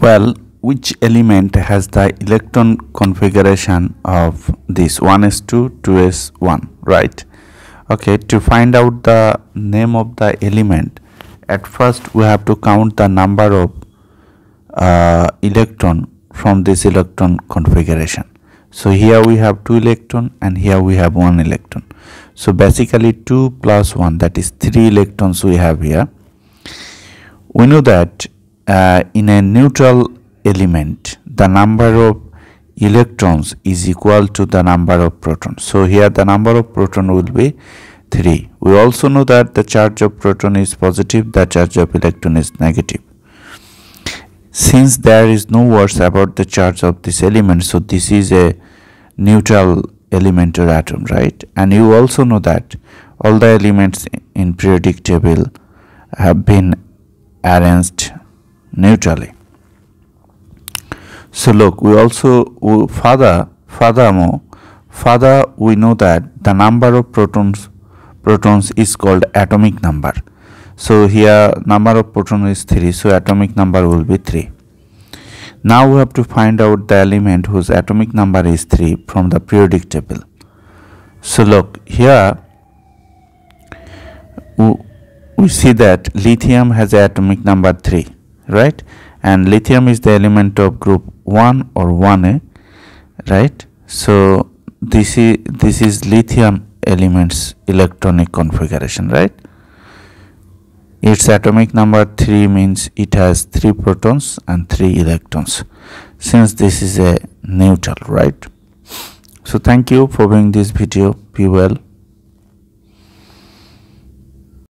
Well, which element has the electron configuration of this 1s2, 2s1, right? Okay, to find out the name of the element, at first we have to count the number of uh, electron from this electron configuration. So here we have 2 electron and here we have 1 electron. So basically 2 plus 1 that is 3 electrons we have here. We know that uh, in a neutral element the number of electrons is equal to the number of protons so here the number of proton will be 3 we also know that the charge of proton is positive the charge of electron is negative since there is no words about the charge of this element so this is a neutral element or atom right and you also know that all the elements in periodic table have been arranged neutrally. So look, we also further, more, further we know that the number of protons protons is called atomic number. So here number of proton is 3, so atomic number will be 3. Now we have to find out the element whose atomic number is 3 from the periodic table. So look, here we see that lithium has atomic number 3 right and lithium is the element of group 1 or 1a right so this is this is lithium elements electronic configuration right its atomic number 3 means it has 3 protons and 3 electrons since this is a neutral right so thank you for viewing this video be well